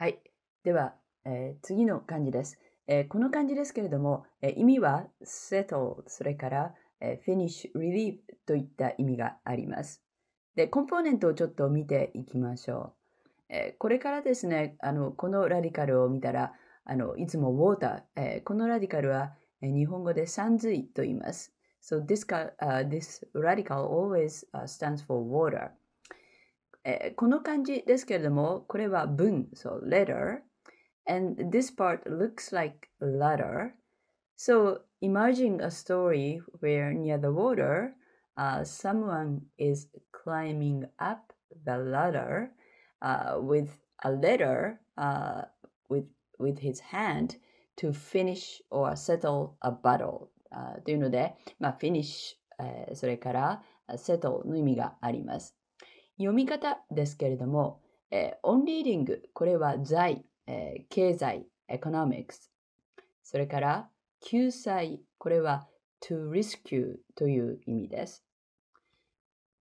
はい。では、えー、次の漢字です、えー、この漢字ですけれども、えー、意味は settle、それから、えー、finish、relieve といった意味があります。で、コンポーネントをちょっと見ていきましょう。えこれからですね、あの、このラディカルを見たら、あの、いつも water、えこのラディカルは、え日本語で三髄と言います。So this, uh, this radical always、stands for water. えー、この漢字ですけれども、これは文、so letter. And this part looks like ladder. So imagine a story where near the water, uh, someone is climbing up the ladder uh, with a ladder uh, with with his hand to finish or settle a battle というので、まあ、finish、えー、それから uh, settle の意味があります。読み方ですけれども、えー、オンリーディング、これは財、えー、経済、エコノミクス。それから、救済、これは to rescue という意味です。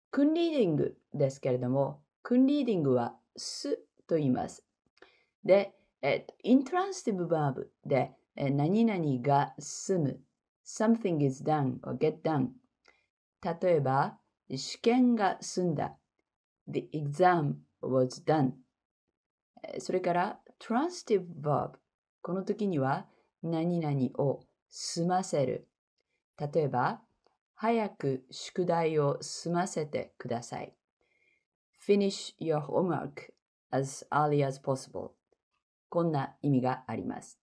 クンリーディングですけれども、クンリーディングはすと言います。で、えっと、イントランスティブバーブで、え何々が済む、something is done or get done。例えば、試験が済んだ The exam was done. それから transitive verb。この時には何々を済ませる。例えば、早く宿題を済ませてください。Finish your homework as early as possible. こんな意味があります。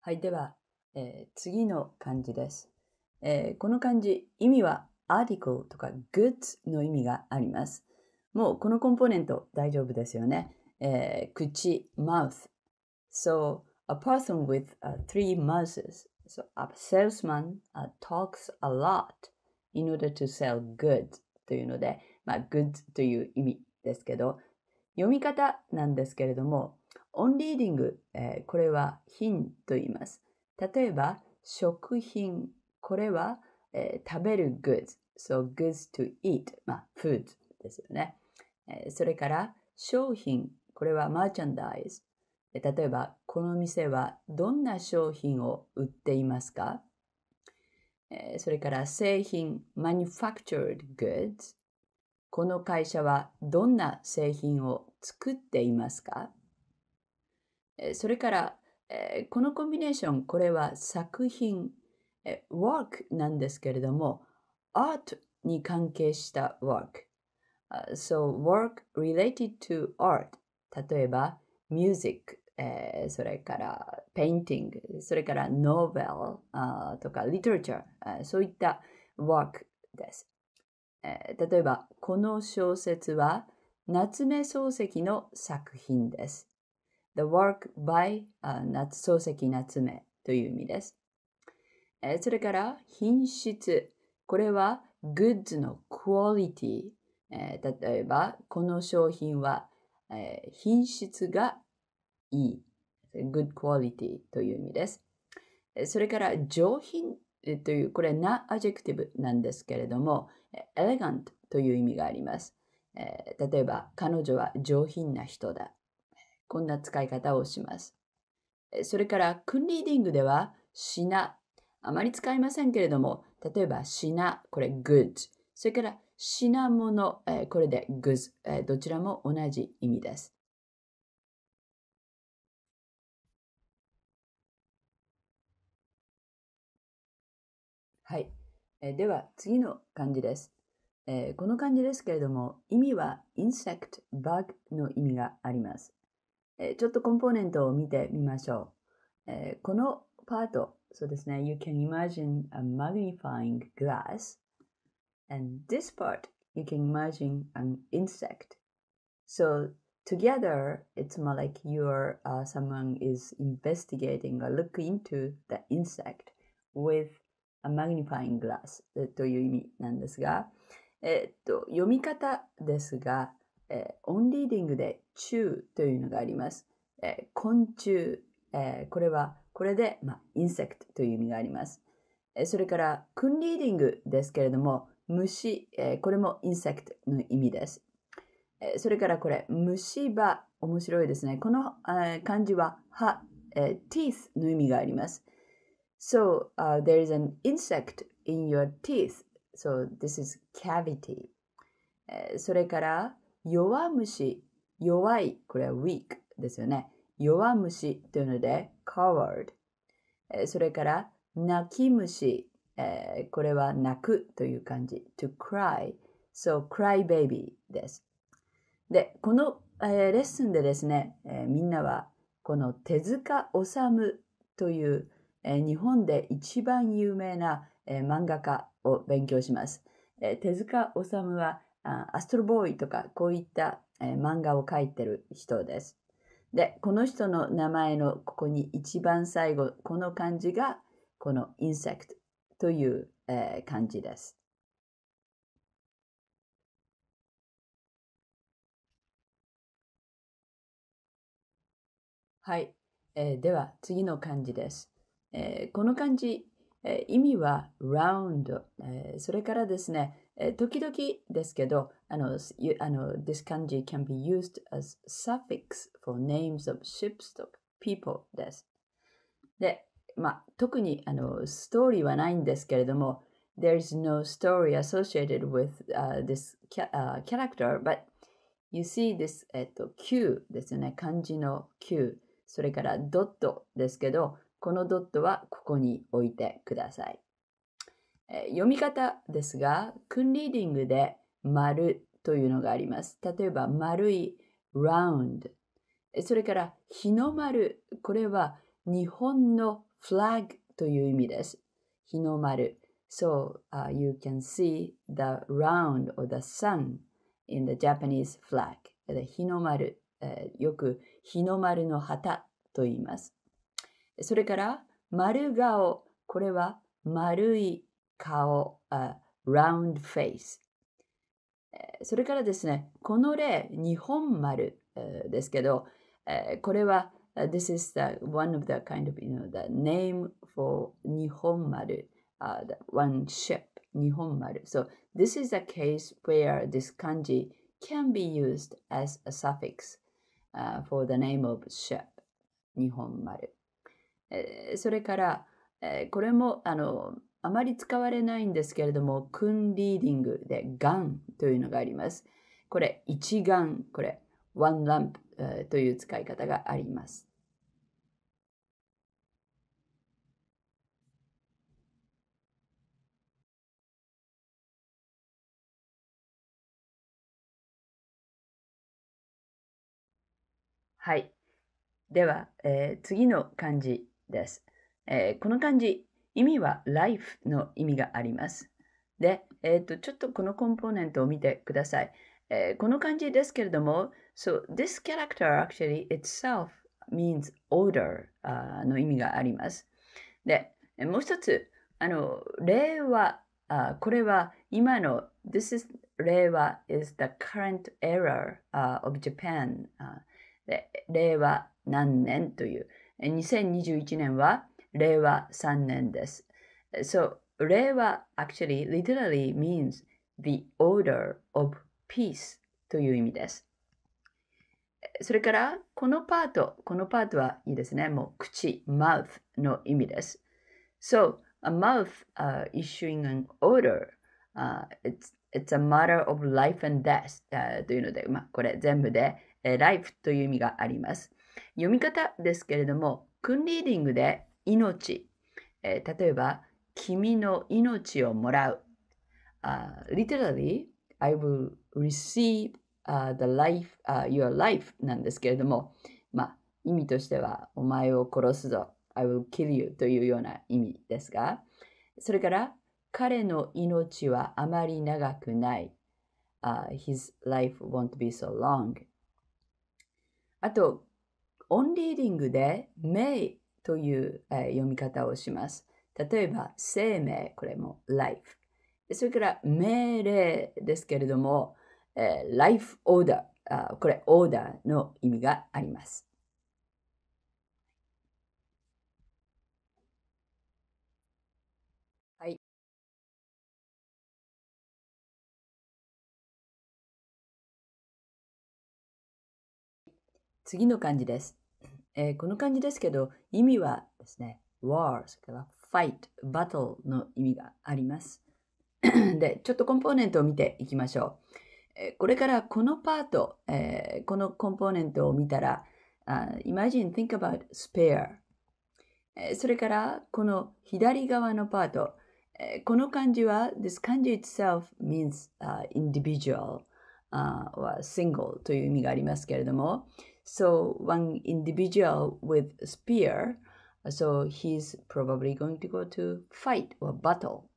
はい、ではえー、次の漢字です、えー、この漢字、意味は article とか goods の意味があります。もうこのコンポーネント大丈夫ですよね。えー、口、mouth。So, a person with、uh, three mouths. So, a salesman、uh, talks a lot in order to sell goods というので、まあ、goods という意味ですけど、読み方なんですけれども、オンリーディング、えー、これは品と言います。例えば、食品。これは、えー、食べる goods。So, goods to eat。まあ、food ですよね。えー、それから、商品。これは merchandise。例えば、この店はどんな商品を売っていますかそれから製品 manufactured goods この会社はどんな製品を作っていますかそれからこのコンビネーション、これは作品、work なんですけれども、art に関係した work。Uh, so, work related to art。例えば、music、それから painting、それから novel とか literature、そういった work です。例えば、この小説は夏目漱石の作品です。The work by、uh, 夏漱石夏目という意味です。えー、それから品質。これは goods の quality。えー、例えば、この商品は、えー、品質がいい。good quality という意味です。それから上品という、これなアジェクティブなんですけれども、エレガントという意味があります。えー、例えば、彼女は上品な人だ。こんな使い方をします。それから、クンリーディングでは、しな。あまり使いませんけれども、例えば、しな、これ、good。それから、品物、えこれで goods、えどちらも同じ意味です。はい。えでは、次の漢字です。えこの漢字ですけれども、意味はインセクト、バグの意味があります。えちょっとコンポーネントを見てみましょう。えこのパート、そうですね。You can imagine a magnifying glass. And this part, you can imagine an insect. So together, it's more like you're uh, someone is investigating or look into the insect with a magnifying glass という意味なんですが、えっと、読み方ですが、えオンリーディングでー」というのがあります。え昆虫、えこれは、これで、まあ、インセクトという意味があります。えそれから、クンリーディングですけれども、虫、えこれもインセクトの意味です。えそれからこれ、虫歯、面白いですね。この、え漢字は歯、え teeth の意味があります。So, uh, there is an insect in your teeth. So, this is cavity. それから、弱虫、弱い、これは weak ですよね。弱虫というので coward。それから泣き虫、えー、これは泣くという漢字 to cry。So cry baby です。で、この、えー、レッスンでですね、えー、みんなはこの手塚治虫という、えー、日本で一番有名な、えー、漫画家を勉強します。えー、手塚治虫はアストロボーイとかこういった、えー、漫画を描いてる人です。で、この人の名前のここに一番最後、この漢字がこのインセクトという、えー、漢字です。はい、えー、では次の漢字です。えー、この漢字、えー、意味は round、えー、それからですね、時々ですけど、あの、あの this 漢字 can be used as suffix for names of ships of people です。で、まあ、特にあのストーリーはないんですけれども、there is no story associated with、uh, this ca、uh, character, but you see this、えっと、Q ですよね、漢字の Q、それからドットですけど、このドットはここに置いてください。読み方ですが、クンリーディングで丸というのがあります。例えば、丸い round。それから、日の丸。これは日本のフラッグという意味です。日の丸。So、uh, you can see the round or the sun in the Japanese flag. 日の丸、えー、よく日の丸の旗と言います。それから、丸顔。これは丸い顔、round face。それからですね、この例、日本丸ですけど、これは、this is the, one of the kind of, you know, the name for 日本丸、uh, the one ship, 日本丸。So, this is a case where this kanji can be used as a suffix、uh, for the name of ship, 日本丸。それから、これも、あの、あまり使われないんですけれども、クンリーディングでガンというのがあります。これ、一眼、これ、ワンランプ、という使い方があります。はい。では、えー、次の漢字です、えー、この漢字、意味は life の意味があります。で、えーと、ちょっとこのコンポーネントを見てください。えー、この感じですけれども、so this character actually itself means order の意味があります。で、もう一つ、あの、令和、あこれは今の This is 令和 is the current era、of Japan、で令和何年という2021年は令和3年です。So, 令和 actually literally means the order of peace という意味です。それから、このパート、このパートはいいですね。もう口、mouth の意味です。So, a mouth、uh, issuing an order、uh, it's, it's a matter of life and death、uh, というので、まあ、これ全部で、えー、life という意味があります。読み方ですけれども、クンリーディングで命、えー、例えば、君の命をもらう。Uh, literally, I will receive、uh, the life,、uh, your life なんですけれども、まあ、意味としては、お前を殺すぞ。I will kill you というような意味ですが、それから、彼の命はあまり長くない。Uh, his life won't be so long. あと、オンリーディングで may という、えー、読み方をします。例えば、生命、これも life。それから、命令ですけれども、えー、life order、あこれ、オーダーの意味があります。次の漢字です。えー、この感じですけど、意味はですね、war、それから fight、battle の意味があります。で、ちょっとコンポーネントを見ていきましょう。えー、これからこのパート、えー、このコンポーネントを見たら、uh, imagine, think about spare。えー、それからこの左側のパート、えー、この漢字は、this 漢字 itself means、uh, individual、uh, or single という意味がありますけれども、So one individual with a spear, so he's probably going to go to fight or battle.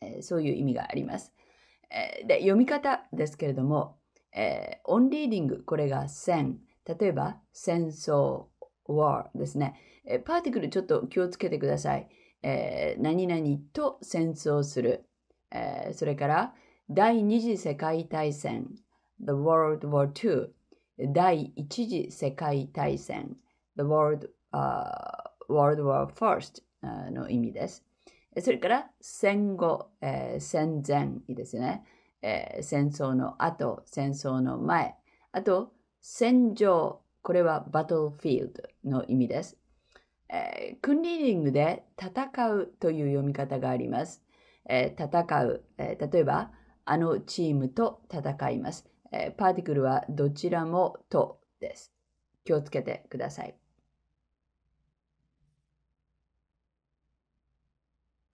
えそういう意味があります。えで読み方ですけれども、えオンリーディング、これが戦。例えば、戦争、war ですね。えパーティクルちょっと気をつけてください。え何々と戦争する。えそれから、第二次世界大戦、the World War II。第一次世界大戦 The World,、uh, World War First の意味です。それから戦後、えー、戦前ですね、えー、戦争の後、戦争の前。あと、戦場。これはバトルフィールドの意味です。えー、クンリーニングで戦うという読み方があります。えー、戦う、えー、例えば、あのチームと戦います。えー、パーティクルはどちらもとです。気をつけてください。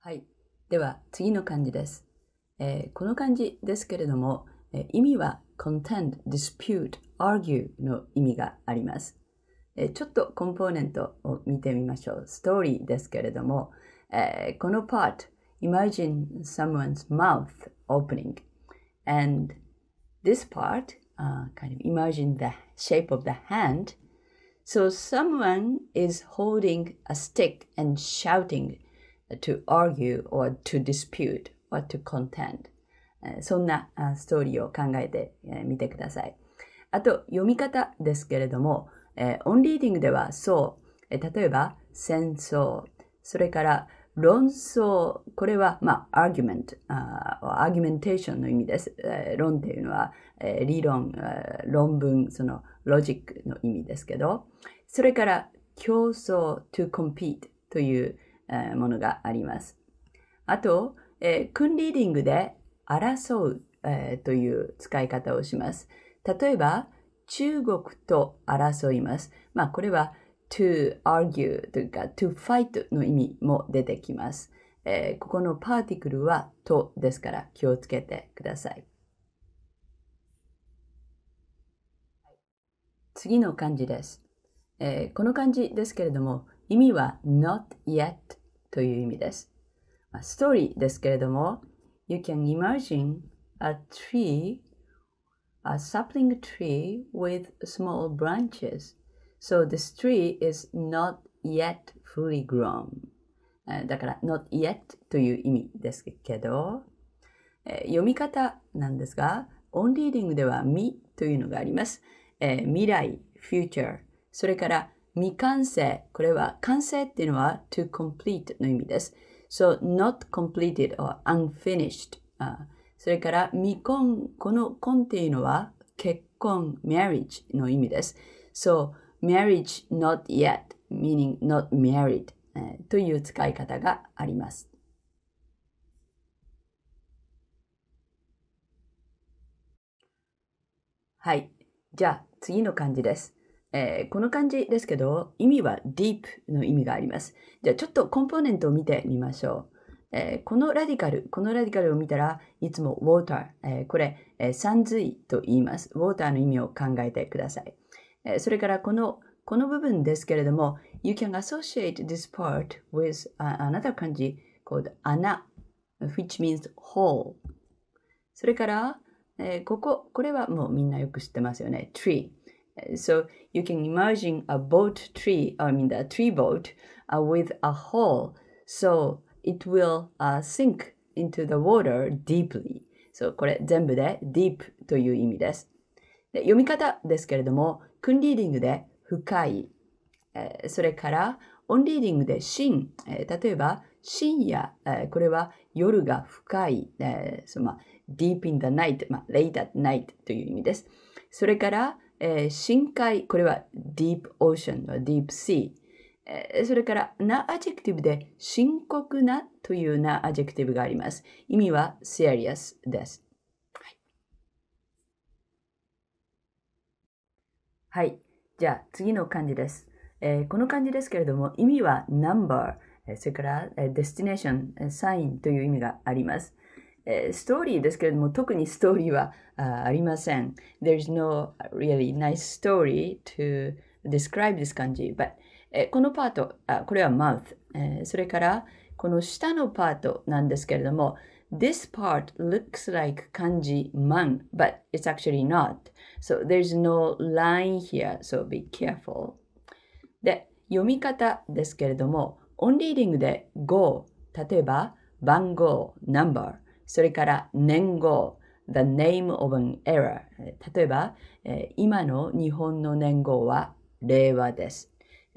はい。では次の漢字です。えー、この漢字ですけれども、えー、意味は contend, dispute, argue の意味があります。えー、ちょっとコンポーネントを見てみましょう。ストーリーですけれども、えー、この part, imagine someone's mouth opening and this part, uh, kind of imagine the shape of the hand. So someone is holding a stick and shouting to argue or to dispute or to contend. Uh, そんなストーリーを考えてみてください。あと、読み方ですけれども、オンリーディングではそう、例えば戦争、それから uh, 論争、これは、まあ、argument、アーギュメンテーションの意味です。えー、論っていうのは、えー、理論、えー、論文、そのロジックの意味ですけど、それから競争 to compete という、えー、ものがあります。あと、えー、クンリーディングで争う、えー、という使い方をします。例えば、中国と争います。まあ、これは、to argue というか to fight の意味も出てきます。えー、ここのパーティクルはとですから気をつけてください。次の漢字です。えー、この漢字ですけれども意味は not yet という意味です。まあ、ストーリーですけれども You can imagine a tree, a sapling tree with small branches So this tree is not yet fully grown. だから not yet という意味ですけど、読み方なんですが、オンリーディングでは未というのがあります。未来、future、それから未完成。これは完成っていうのは to complete の意味です。So not completed or unfinished. それから未婚、この婚っていうのは結婚、marriage の意味です。So marriage not yet, meaning not married という使い方があります。はい。じゃあ次の漢字です。えー、この漢字ですけど、意味は deep の意味があります。じゃあちょっとコンポーネントを見てみましょう。えー、このラディカル、このラディカルを見たらいつも water、えー、これ、えー、山水と言います。water の意味を考えてください。それからこのこの部分ですけれども、You can associate this part with another 漢字 called 穴 which means hole それから、えー、ここ、これはもうみんなよく知ってますよね。tree. So you can imagine a boat tree, I mean a tree boat、uh, with a hole. So it will、uh, sink into the water deeply. So これ全部で deep という意味です。で読み方ですけれども、クンリーディングで深い、えそれからオンリーディングで深、え例えば深夜、えこれは夜が深い、えそのまあ、deep in the night、まあ、late at night という意味です。それから、え深海、これは deep ocean、deep sea。それからなアジェクティブで深刻なというなアジェクティブがあります。意味は serious です。はい。じゃあ次の漢字です。えー、この漢字ですけれども、意味は number、それから destination、サインという意味があります。えストーリーですけれども、特にストーリーはあありません。There's no really nice story to describe this 漢字。But、えこのパートあ、これは mouth、えそれからこの下のパートなんですけれども、This part looks like kanji man, but it's actually not. So there's no line here, so be careful. で、読み方ですけれども、オンリーディングで go、例えば番号、number、それから年号、the name of an era。例えば、え今の日本の年号は令和です。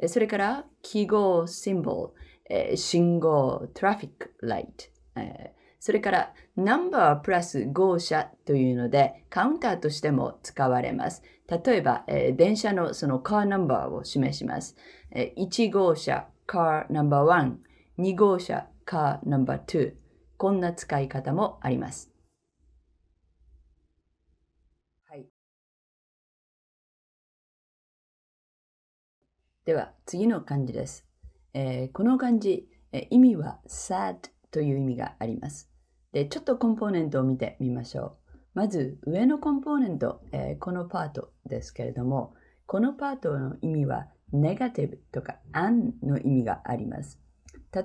それから記号、シンボル、え信号、トラフィック、ライト。えそれからナンバープラス号車というのでカウンターとしても使われます。例えば、えー、電車のそのカーナンバーを示します。えー、1号車カーナンバー1、2号車カーナンバー2。こんな使い方もあります。はい、では次の漢字です。えー、この漢字、えー、意味は sad という意味があります。で、ちょっとコンポーネントを見てみましょう。まず、上のコンポーネント、えー、このパートですけれども、このパートの意味は、ネガティブとか、アンの意味があります。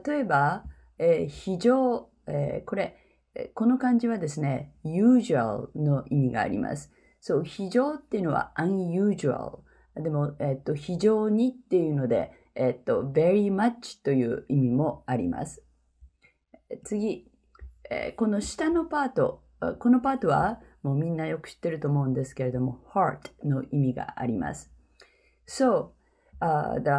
例えば、えー、非常、えー、これ、この漢字はですね、usual の意味があります。そう、非常っていうのは unusual。でも、えっと、非常にっていうので、えっと、very much という意味もあります。次、えー、この下のパート、このパートはもうみんなよく知ってると思うんですけれども、heart の意味があります。So,、uh, the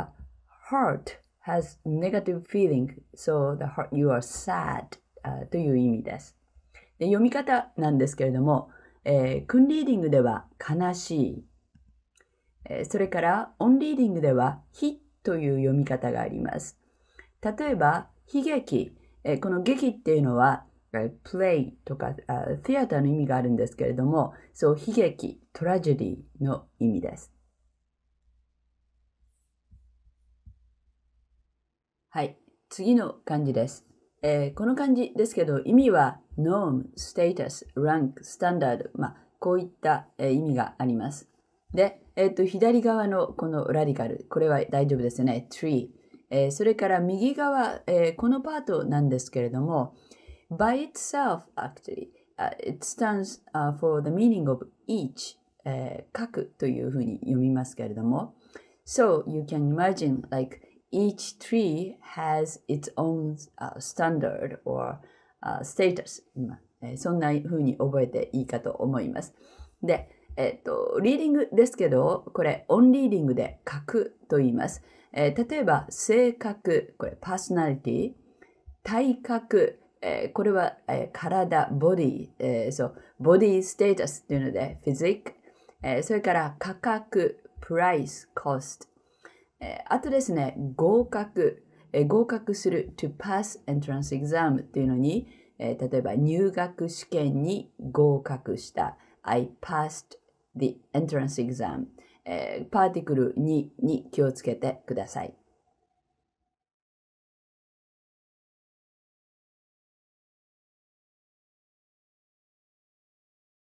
heart has negative feeling, so the heart, you are sad、uh, という意味です。で読み方なんですけれども、えー、リーディングでは悲しい、えー、それからオンリーディングでは火という読み方があります。例えば、悲劇、えこの劇っていうのは、プレイとか、ティアターの意味があるんですけれども、そう、悲劇、トラジェディの意味です。はい、次の漢字です。えー、この漢字ですけど、意味はノーム、ステータス、ランク、スタンダード、まあ、こういった、えー、意味があります。で、えっ、ー、と、左側のこのラディカル、これは大丈夫ですよね。tree。えー、それから右側、えー、このパートなんですけれども、by itself actually、it stands、for the meaning of each、えー、くというふうに読みますけれども、so you can imagine like each tree has its own、standard or、status、えそんなふうに覚えていいかと思います。で、えっ、と、リーディングですけど、これ、オンリーディングで書くと言います。えー、例えば、性格、これ、パーソナリティ、体格、えー、これは、えー、体、ボディ、えー、そう、ボディステータスというので、フィジック、えー、それから価格、プライス、コスト、えー、あとですね、合格、えー、合格する to pass entrance exam というのに、えー、例えば入学試験に合格した I passed the entrance exam、えー、パーティクル2に気をつけてください。